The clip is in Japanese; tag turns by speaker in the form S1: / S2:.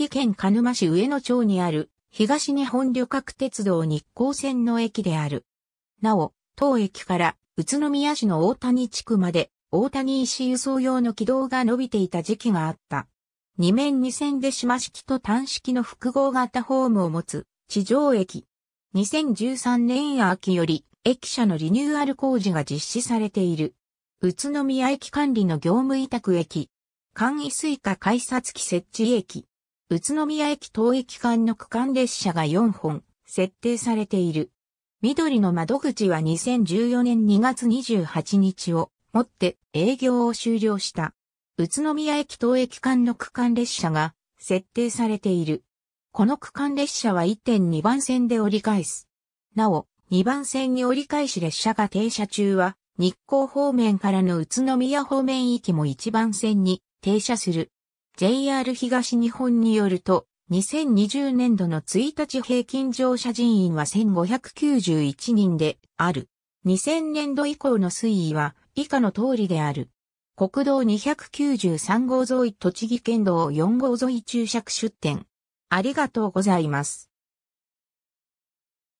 S1: 岐県鹿沼市上野町にある東日本旅客鉄道日光線の駅である。なお、当駅から宇都宮市の大谷地区まで大谷石輸送用の軌道が伸びていた時期があった。二面二線で島式と単式の複合型ホームを持つ地上駅。2013年秋より駅舎のリニューアル工事が実施されている。宇都宮駅管理の業務委託駅。簡易水下改札機設置駅。宇都宮駅当駅間の区間列車が4本、設定されている。緑の窓口は2014年2月28日をもって営業を終了した。宇都宮駅当駅間の区間列車が設定されている。この区間列車は1.2番線で折り返す。なお、2番線に折り返し列車が停車中は、日光方面からの宇都宮方面行きも1番線に停車する。JR 東日本によると、2020年度の1日平均乗車人員は1591人である。2000年度以降の推移は以下の通りである。国道293号沿い栃木県道4号沿い注釈出店。ありがとうございます。